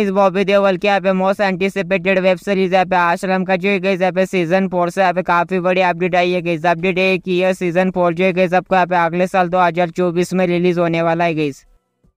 इस बॉबी देवल की यहाँ पे मोस्ट एंटिसिपेटेड वेब सीरीज यहाँ पे आश्रम का जो है यहाँ पे सीजन फोर से यहाँ पे काफी बड़ी अपडेट आई है अपडेट है की सीजन फोर जो है गई आपको यहाँ पे अगले साल दो हजार चौबीस में रिलीज होने वाला है गई